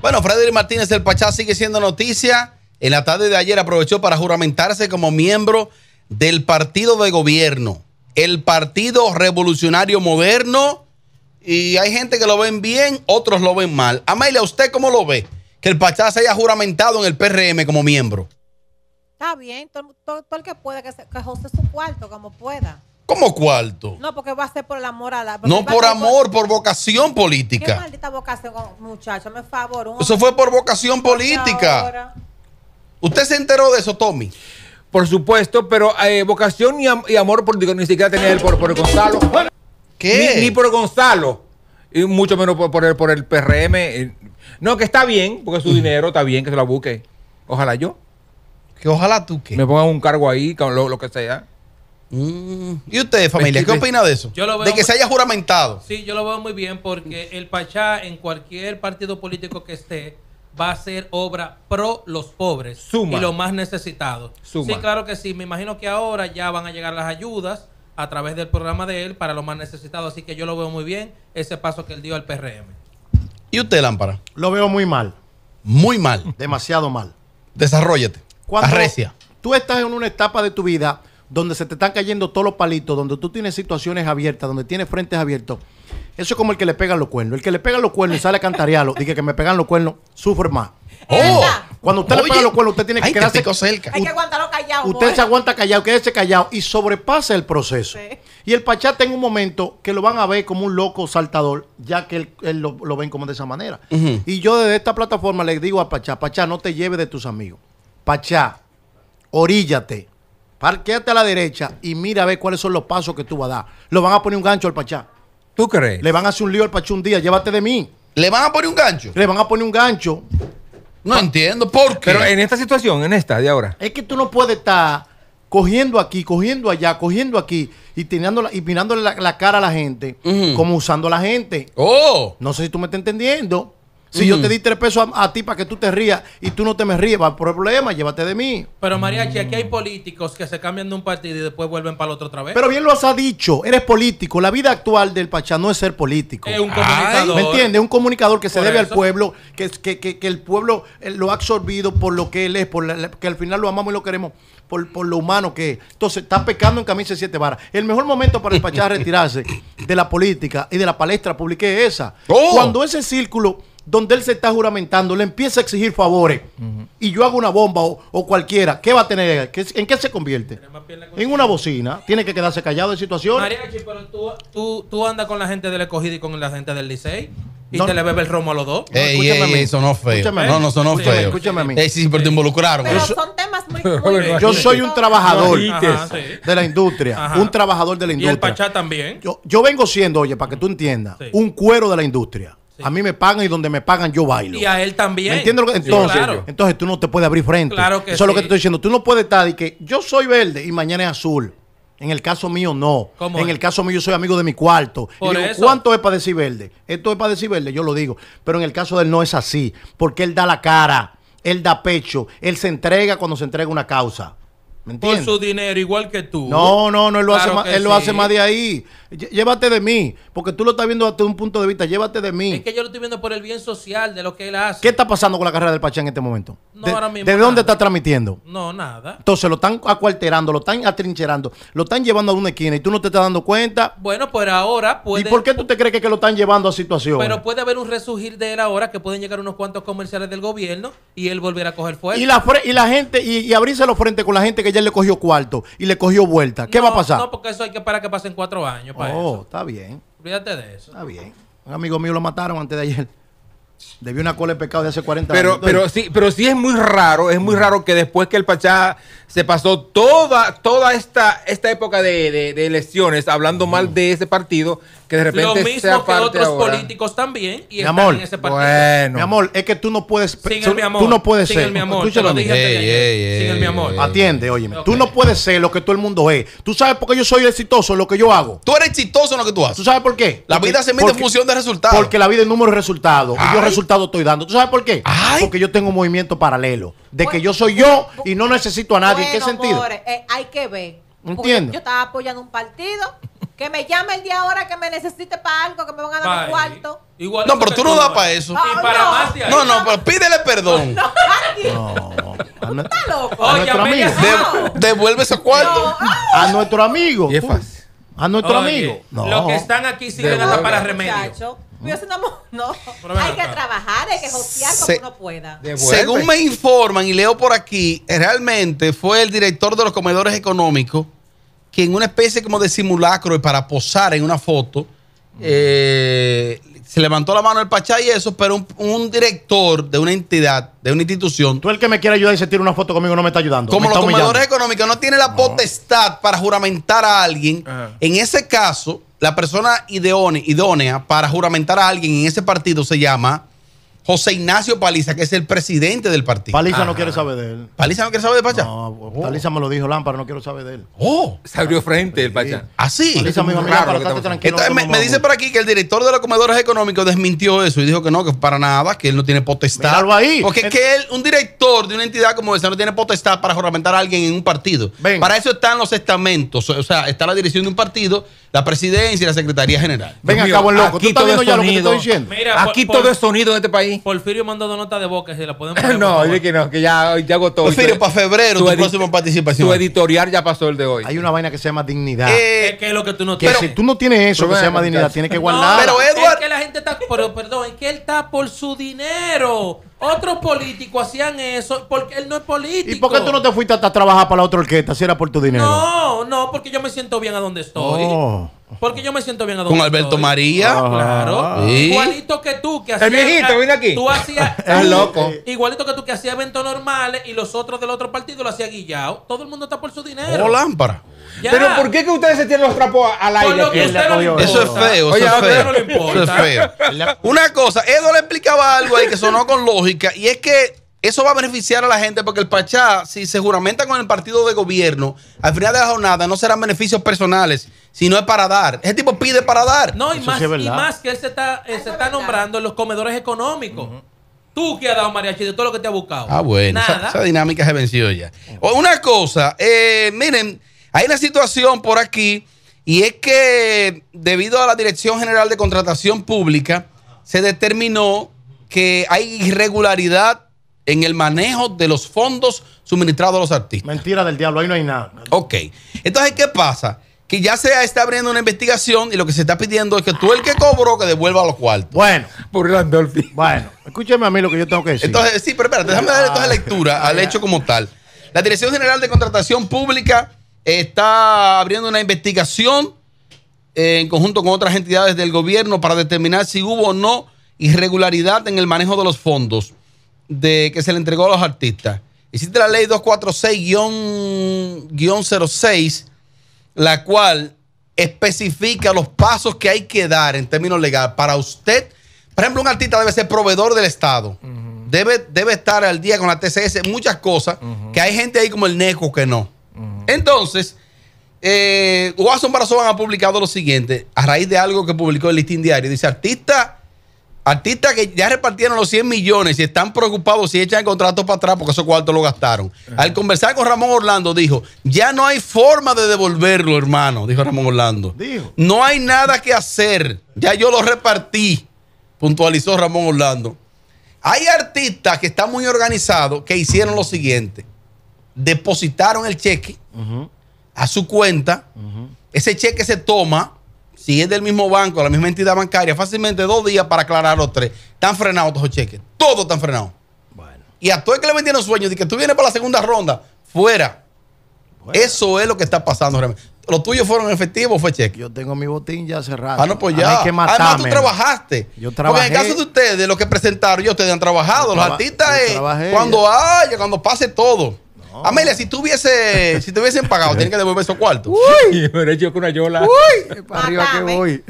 Bueno, Frederick Martínez el Pachá sigue siendo noticia. En la tarde de ayer aprovechó para juramentarse como miembro del partido de gobierno, el Partido Revolucionario Moderno. Y hay gente que lo ven bien, otros lo ven mal. Amelia, ¿usted cómo lo ve? Que el Pachá se haya juramentado en el PRM como miembro. Está bien, todo, el que pueda, que, se, su cuarto como pueda. ¿Cómo cuarto? No, porque va a ser por el amor a la. No por amor, por... vocación política. ¿Qué maldita vocación, oh, muchacho? Me favor. Eso fue por vocación política. ¿Usted se enteró de eso, Tommy? Por supuesto, pero eh, vocación y, amor político ni siquiera tenía él por, Gonzalo. ¿Qué? Ni, por Gonzalo. Y mucho menos por, el, por el PRM. Eh. No, que está bien, porque su mm. dinero está bien, que se lo busque. Ojalá yo. Que ojalá tú que. Me pongan un cargo ahí, lo que sea. Mm. ¿Y usted, familia, qué opina de eso? de que se haya juramentado. Sí, yo lo veo muy bien porque el Pachá, en cualquier partido político que esté, va a ser obra pro los pobres y los más necesitados. Sí, claro que sí. Me imagino que ahora ya van a llegar las ayudas a través del programa de él para los más necesitados. Así que yo lo veo muy bien ese paso que él dio al PRM. ¿Y usted, Lámpara? Lo veo muy mal. Muy mal. Demasiado mal. Desarrollate. Arrecia. Tú estás en una etapa de tu vida donde se te están cayendo todos los palitos, donde tú tienes situaciones abiertas, donde tienes frentes abiertos, eso es como el que le pegan los cuernos. El que le pega los cuernos y sale a cantarearlo, dice que, me pegan los cuernos, sufre más. ¡Oh! Cuando usted le pega los cuernos, usted tiene que quedarse cerca. Hay que aguantarlo callado. Usted se aguanta callado, quédese callado y sobrepasa el proceso. Y el Pachá en un momento que lo van a ver como un loco saltador, ya que él, lo, ven como de esa manera. Y yo desde esta plataforma le digo a Pachá, Pachá, no te lleves de tus amigos. Pachá, oríllate Parqueate a la derecha y mira a ver cuáles son los pasos que tú vas a dar. Lo van a poner un gancho al Pachá. ¿Tú crees? Le van a hacer un lío al Pachá un día, llévate de mí. ¿Le van a poner un gancho? Le van a poner un gancho. No entiendo por qué. Pero en esta situación, en esta de ahora. Es que tú no puedes estar cogiendo aquí, cogiendo allá, cogiendo aquí y, y mirándole la, cara a la gente, como usando a la gente. Oh. No sé si tú me estás entendiendo. Si yo te di tres pesos a, ti para que tú te rías y tú no te me ríes, va por el problema, llévate de mí. Pero Mariachi, aquí hay políticos que se cambian de un partido y después vuelven para el otro otra vez. Pero bien lo has dicho, eres político. La vida actual del Pachá no es ser político. Es un comunicador. ¿Me entiendes? Es un comunicador que se debe al pueblo, que, que, el pueblo eh, lo ha absorbido por lo que él es, por que al final lo amamos y lo queremos. Por, lo humano que es. Entonces, está pecando en camisa de siete varas. El mejor momento para el Pachá retirarse de la política y de la palestra pública es esa. Oh. Cuando ese círculo donde él se está juramentando, le empieza a exigir favores y yo hago una bomba o, cualquiera, ¿qué va a tener? ¿En qué se convierte? En una bocina. Tiene que quedarse callado en situación. Mariachi, pero tú, andas con la gente del escogido y con la gente del Licey. Y te le bebe el romo a los dos. escúchame no, no sonó Escúchame a mí. sí, pero te involucraron. son temas muy, Yo soy un trabajador de la industria. Un trabajador de la industria. Y el Pachá también. Yo, vengo siendo, oye, para que tú entiendas, un cuero de la industria. A mí me pagan y donde me pagan yo bailo. Y a él también. Entiendo. lo que? Entonces, entonces tú no te puedes abrir frente. Eso es lo que te estoy diciendo. Tú no puedes estar y que yo soy verde y mañana es azul. En el caso mío, no. en el caso mío, yo soy amigo de mi cuarto. ¿cuánto es para decir verde? Esto es para decir verde, yo lo digo. Pero en el caso de él no es así, porque él da la cara, él da pecho, él se entrega cuando se entrega una causa. Por su dinero, igual que tú. No, no, no, él lo, hace, más, él lo hace más de ahí. Llévate de mí, porque tú lo estás viendo desde un punto de vista, llévate de mí. Es que yo lo estoy viendo por el bien social de lo que él hace. ¿Qué está pasando con la carrera del Pachá en este momento? de, dónde está transmitiendo? No, nada. Entonces lo están acuarterando, lo están atrincherando, lo están llevando a una esquina y tú no te estás dando cuenta. Bueno, pero pues ahora puede. ¿Y por qué tú te crees que, lo están llevando a situación? Pero puede haber un resurgir de él ahora que pueden llegar unos cuantos comerciales del gobierno y él volver a coger fuerza. Y la, y gente, y, abrirse los frentes con la gente que ya le cogió cuarto y le cogió vuelta. ¿Qué va a pasar? No, porque eso hay que para que pasen cuatro años. Para oh, está bien. Olvídate de eso. Está bien. Un amigo mío lo mataron antes de ayer. Debió una cola de pecado de hace 40 pero, años. Pero sí, pero sí es muy raro, es muy raro que después que el Pachá se pasó toda, toda esta, esta época de, de, de elecciones hablando mal de ese partido, que de repente lo mismo sea que otros políticos también y mi amor, Bueno. Mi amor, es que tú no puedes sin el, mi amor, tú no puedes sin ser. El, mi amor, Escúchalo lo dije sin el mi amor. Atiende, óyeme. Tú no puedes ser lo que todo el mundo es. Tú sabes por qué yo soy exitoso en lo que yo hago. Tú eres exitoso en lo que tú haces. ¿Tú sabes por qué? La vida se mide en función de resultados. Porque la vida es número de resultados y yo resultados estoy dando. ¿Tú sabes por qué? Porque yo tengo un movimiento paralelo de que yo soy yo y no necesito a nadie. ¿En qué sentido? Eh, hay que ver. entiendo Yo estaba apoyando un partido que me llame el día ahora que me necesite para algo, que me van a dar un cuarto. Igual no, pero tú no das para eso. No, ah, y para no. no, no, pero pídele perdón. No, no. ¿Tú estás loco? A nuestro amigo. devuelve ese cuarto. A nuestro amigo. ¿Qué fácil. A nuestro amigo. No. Los que están aquí sirven hasta para remedio. no, hay que trabajar, hay que jociar como uno pueda. Según me informan y leo por aquí, realmente fue el director de los comedores económicos que en una especie como de simulacro y para posar en una foto, eh, se levantó la mano el Pachá y eso, pero un, director de una entidad, de una institución. Tú el que me quiere ayudar y se tira una foto conmigo no me está ayudando. Como los comedores económicos no tiene la potestad para juramentar a alguien, en ese caso, la persona idónea para juramentar a alguien en ese partido se llama José Ignacio Paliza, que es el presidente del partido. Paliza no ah. quiere saber de él. ¿Paliza no quiere saber de Pacha No, oh. Oh. Paliza me lo dijo Lámpara, no quiero saber de él. ¡Oh! Se abrió frente el Pacha ¿Así? ¿Ah, me Entonces, me, dice por aquí que el director de los comedores económicos desmintió eso y dijo que no, que para nada, que él no tiene potestad. ahí. Porque que él, un director de una entidad como esa no tiene potestad para juramentar a alguien en un partido. Para eso están los estamentos. O sea, está la dirección de un partido, la presidencia y la secretaría general. Venga, cabrón loco. lo que estoy diciendo. aquí todo es sonido en este país. Porfirio mandó notas de boca, si la podemos No, oye que no, que ya, agotó. Porfirio, para febrero, tu, próximo participación. Tu editorial ya pasó el de hoy. Hay una vaina que se llama dignidad. ¿Qué eh, que es lo que tú no tienes. Pero, si tú no tienes eso que se llama dignidad, tienes que guardar. No, pero Edward. Es que la gente está, pero, perdón, es que él está por su dinero. Otros políticos hacían eso porque él no es político. ¿Y por qué tú no te fuiste a trabajar para la otra orquesta si era por tu dinero? No, no, porque yo me siento bien a donde estoy. Oh. Porque yo me siento bien Con Alberto María. Claro. Igualito que tú que hacías. El viejito, vine aquí. Tú es loco. Igualito que tú que hacías eventos normales y los otros del otro partido lo hacía guillado. Todo el mundo está por su dinero. O oh, lámpara. Pero ¿por qué que ustedes se tienen los trapos al aire? Eso es feo. eso, es feo. No eso es feo. Una cosa, Edo le explicaba algo ahí que sonó con lógica y es que eso va a beneficiar a la gente porque el Pachá, si se juramenta con el partido de gobierno, al final de la jornada no serán beneficios personales, si no es para dar. Ese tipo pide para dar. No, y, más, que él se está, nombrando en los comedores económicos. Tú que has dado mariachi de todo lo que te ha buscado. Ah, bueno. Esa, dinámica se venció ya. Una cosa, eh, miren, hay una situación por aquí y es que debido a la Dirección General de Contratación Pública se determinó que hay irregularidad en el manejo de los fondos suministrados a los artistas. Mentira del diablo, ahí no hay nada. Ok. Entonces, ¿qué pasa? que ya se está abriendo una investigación y lo que se está pidiendo es que tú el que cobró que devuelva los cuartos. Bueno. Por Bueno, escúcheme a mí lo que yo tengo que decir. Entonces, sí, pero espérate, déjame dar entonces lectura al hecho como tal. La Dirección General de Contratación Pública está abriendo una investigación eh, en conjunto con otras entidades del gobierno para determinar si hubo o no irregularidad en el manejo de los fondos de que se le entregó a los artistas. Existe la ley 246-06 la cual especifica los pasos que hay que dar en términos legales para usted. Por ejemplo, un artista debe ser proveedor del Estado. debe, debe estar al día con la TCS, muchas cosas, que hay gente ahí como el Neco que no. Entonces, eh, Watson Barazón ha publicado lo siguiente, a raíz de algo que publicó el Listín Diario. Dice, artista Artistas que ya repartieron los 100 millones y están preocupados si echan el contrato para atrás porque esos cuartos lo gastaron. Al conversar con Ramón Orlando dijo, ya no hay forma de devolverlo, hermano, dijo Ramón Orlando. Dijo. No hay nada que hacer, ya yo lo repartí, puntualizó Ramón Orlando. Hay artistas que están muy organizados que hicieron lo siguiente, depositaron el cheque a su cuenta, ese cheque se toma si es del mismo banco, la misma entidad bancaria, fácilmente dos días para aclarar los tres. Están frenados todos los cheques. Todos están frenados. Bueno. Y a todo el que le vendieron sueños de que tú vienes para la segunda ronda, fuera. Eso es lo que está pasando realmente. ¿Los tuyos fueron efectivos o fue cheque? Yo tengo mi botín ya cerrado. Ah, no, pues ya. Además, tú trabajaste. Yo trabajé. Porque en el caso de ustedes, los que presentaron, yo ustedes han trabajado. los artistas, cuando haya, cuando pase todo. Oh. Amelia, si si te hubiesen pagado, tienes que devolver esos cuartos. Uy, he hecho con una yola. Uy, arriba que voy.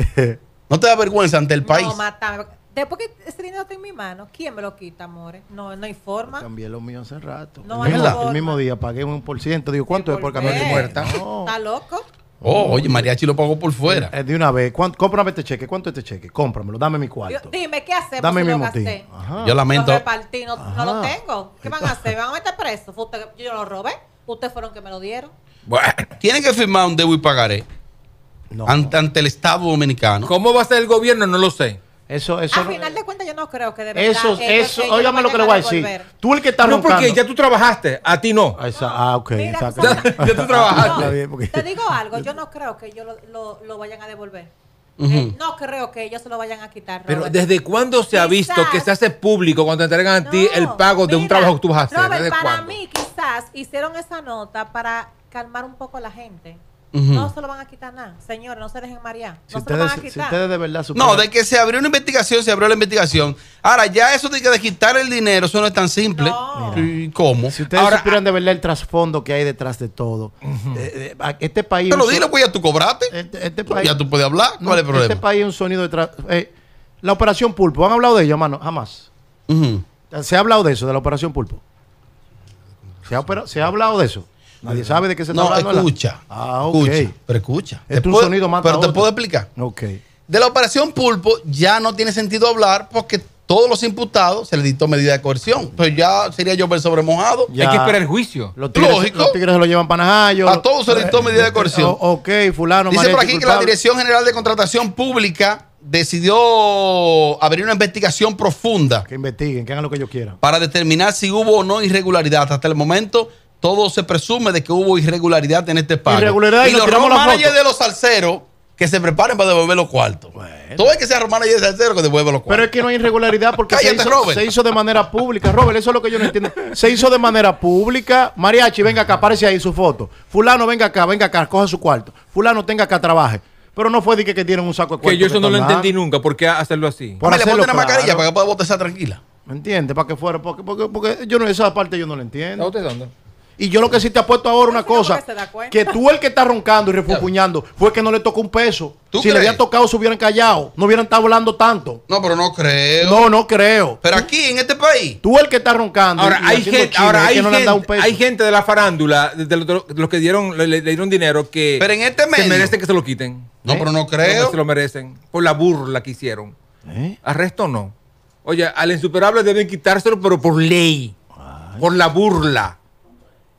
¿No te da vergüenza ante el país? No, matame. Después que este dinero está en mi mano, ¿quién me lo quita, amores? No, no hay forma. Cambié lo mío hace rato. No el, hay mismo, el mismo día pagué un por ciento. Digo, ¿cuánto es por cambiar de muerta? Está loco. Oh, oye, mariachi lo pagó por fuera. Eh, de una vez, cómprame este cheque, ¿cuánto es este cheque? Cómpramelo, dame mi cuarto. dime, ¿qué hacemos Dame mi Yo Lo lamento. repartí, no, lo tengo. ¿Qué van a hacer? ¿Me van a meter preso? yo lo robé. Ustedes fueron que me lo dieron. Bueno, tienen que firmar un debo y pagaré No. ante el Estado Dominicano. ¿Cómo va a ser el gobierno? No lo sé. Eso, eso. a final de cuentas, yo no creo que de verdad. Eso, eso. oígame lo que le voy a decir. Tú el que está No, porque ya tú trabajaste, a ti no. ah, ok. ya, tú trabajaste. te digo algo, yo no creo que ellos lo, lo, vayan a devolver. Eh, no creo que ellos se lo vayan a quitar. Pero ¿desde cuándo se ha visto que se hace público cuando te entregan a ti el pago de un trabajo que tú vas a hacer? para mí quizás hicieron esa nota para calmar un poco a la gente. No se lo van a quitar nada. Señores, no se dejen marear. No se ustedes, lo van a quitar. de verdad No, de que se abrió una investigación, se abrió la investigación. Ahora, ya eso de que de quitar el dinero, eso no es tan simple. ¿Y ¿Cómo? Si ustedes Ahora, supieran ah, de verdad el trasfondo que hay detrás de todo. Eh, eh, este país... Pero dilo, pues ya tú cobraste. Este, este país, ya tú puedes hablar. ¿Cuál es el problema? Este país es un sonido de... Eh, la operación Pulpo, ¿han hablado de ello, hermano, Jamás. Se ha hablado de eso, de la operación Pulpo. se ha, se ha hablado de eso. Nadie sabe de qué se está no, hablando. No, escucha. Ah, ok. Escucha, pero escucha. Es un sonido más Pero te puedo explicar. Ok. De la operación Pulpo ya no tiene sentido hablar porque todos los imputados se les dictó medida de coerción. Entonces ya sería yo sobre mojado. Y Hay que esperar el juicio. Los Lógico. Los se lo llevan para Najayo. A todos se les dictó eh, medida de coerción. Eh, oh, ok, fulano. Dice por aquí que la Dirección General de Contratación Pública decidió abrir una investigación profunda. Que investiguen, que hagan lo que ellos quieran. Para determinar si hubo o no irregularidad. Hasta el momento todo se presume de que hubo irregularidad en este pago. Irregularidad y, y los managers de los salseros que se preparen para devolver los cuartos. Todo es que sea romano y los salsero que devuelva los cuartos. Pero es que no hay irregularidad porque se, hizo, de manera pública. Robert, eso es lo que yo no entiendo. Se hizo de manera pública. Mariachi, venga acá, aparece ahí su foto. Fulano, venga acá, venga acá, coja su cuarto. Fulano, tenga acá, trabaje. Pero no fue de que, tienen un saco de cuartos. Que yo eso no lo entendí nunca. ¿Por qué hacerlo así? Por hacerlo, una mascarilla para que pueda botar tranquila. ¿Me entiendes? Para que fuera. Porque, porque, porque yo no, esa parte yo no la entiendo. ¿A usted dónde? Y yo lo que sí te apuesto ahora una cosa, que tú el que está roncando y refunfuñando fue que no le tocó un peso. Si le habían tocado, se hubieran callado. No hubieran estado hablando tanto. No, pero no creo. No, no creo. Pero aquí, en este país. Tú el que está roncando. Ahora, hay gente, ahora hay, gente, hay gente de la farándula, de los, que dieron, le, dieron dinero, que pero en este se merecen que se lo quiten. No, pero no ¿Eh? creo. se lo merecen. Por la burla que hicieron. ¿Eh? Arresto no. Oye, al insuperable deben quitárselo, pero por ley. Por la burla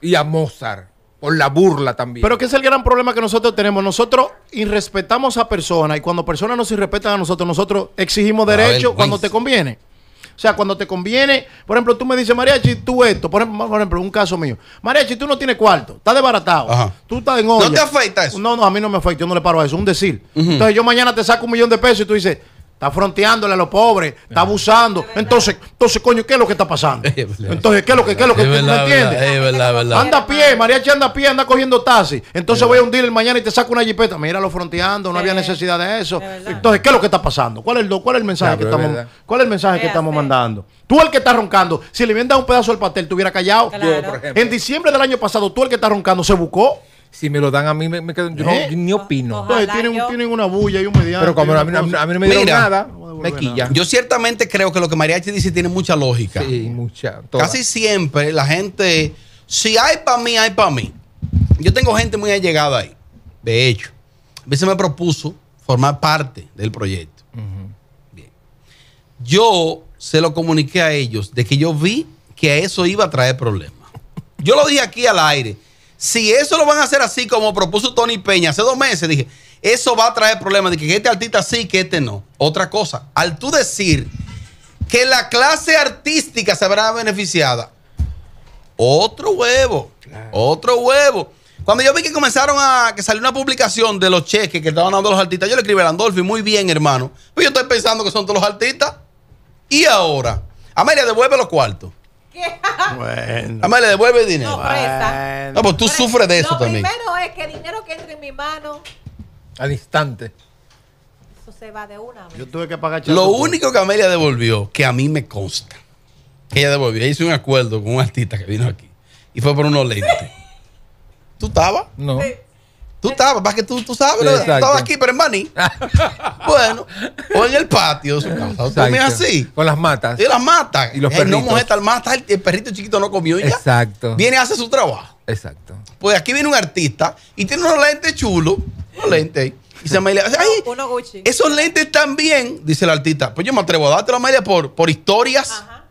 y a Mozart. Por la burla también. Pero que es el gran problema que nosotros tenemos. Nosotros irrespetamos a personas y cuando personas nos irrespetan a nosotros, nosotros exigimos derechos cuando te conviene. O sea, cuando te conviene, por ejemplo, tú me dices, Mariachi, tú esto, por ejemplo, por ejemplo un caso mío. Mariachi, tú no tienes cuarto, estás desbaratado, tú estás en olla. ¿No te afecta eso? No, no, a mí no me afecta, yo no le paro a eso, un decir. Entonces yo mañana te saco un millón de pesos y tú dices, está fronteándole a los pobres, está abusando. Entonces, entonces, coño, ¿qué es lo que está pasando? Entonces, ¿qué es lo que, es lo que tú no entiendes? Anda a pie, Mariachi anda a pie, anda cogiendo taxi. Entonces voy a hundir el mañana y te saco una jipeta. lo fronteando, no había necesidad de eso. Entonces, ¿qué es lo que está pasando? ¿Cuál es el, cuál el mensaje que estamos, cuál es el mensaje que estamos mandando? Tú el que está roncando, si le hubieran dado un pedazo del pastel, te hubiera callado. En diciembre del año pasado, tú el que está roncando, se buscó si me lo dan a mí, me, quedo, ¿Eh? yo, ni opino. tienen, una bulla y un mediano. Pero a mí, no me dieron nada, Yo ciertamente creo que lo que Mariachi dice tiene mucha lógica. Sí, mucha. Casi siempre la gente, si hay para mí, hay para mí. Yo tengo gente muy allegada ahí, de hecho. A mí se me propuso formar parte del proyecto. Bien. Yo se lo comuniqué a ellos de que yo vi que a eso iba a traer problemas. Yo lo dije aquí al aire si eso lo van a hacer así como propuso Tony Peña hace dos meses, dije, eso va a traer problemas de que este artista sí, que este no. Otra cosa, al tú decir que la clase artística se habrá beneficiada, otro huevo, otro huevo. Cuando yo vi que comenzaron a, que salió una publicación de los cheques que estaban dando los artistas, yo le escribí a Landolfi, muy bien, hermano. Pues yo estoy pensando que son todos los artistas. Y ahora, Amelia, devuelve los cuartos. ¿Qué? devuelve el dinero. No, no pues tú sufres de eso también. Lo primero es que el dinero que entre en mi mano. Al instante. Eso se va de una vez. Yo tuve que pagar Lo único que Amelia devolvió, que a mí me consta, que ella devolvió. Ella hizo un acuerdo con un artista que vino aquí. Y fue por unos lentes. ¿Tú estabas? No. Tú eh. estabas, más que tú, tú sabes, estaba aquí, pero en Maní. bueno, o en el patio, su casa. así. Con las matas. Y las matas. Y los eh, perritos. no mata, el, perrito chiquito no comió ya. Exacto. Viene a hace su trabajo. Exacto. Pues aquí viene un artista y tiene unos lentes chulos, unos lentes ahí. Y se Amelia: ay, esos lentes también, dice el artista. Pues yo me atrevo a darte a Amelia por, por historias. Ajá.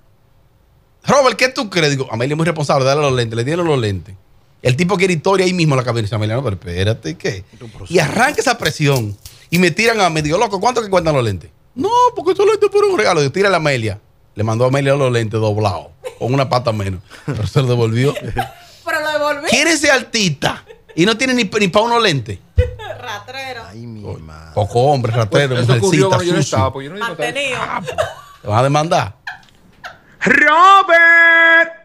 Robert, ¿qué tú crees? Digo, Amelia es muy responsable, dale los lentes, le dieron los lentes. El tipo quiere historia ahí mismo en la cabina. Y dice, no, pero espérate, ¿qué? Y arranca esa presión. Y me tiran a medio. loco, ¿cuánto que cuentan los lentes? No, porque esos lentes fueron un regalo. Yo tira a la Amelia. Le mandó a Amelia los lentes doblados, con una pata menos. Pero se lo devolvió. pero lo devolvió. es ese artista y no tiene ni, ni para unos lentes. ratrero. Ay, mi madre. Poco hombre, ratrero, pues, yo no pues, yo no Te van a demandar. Robert!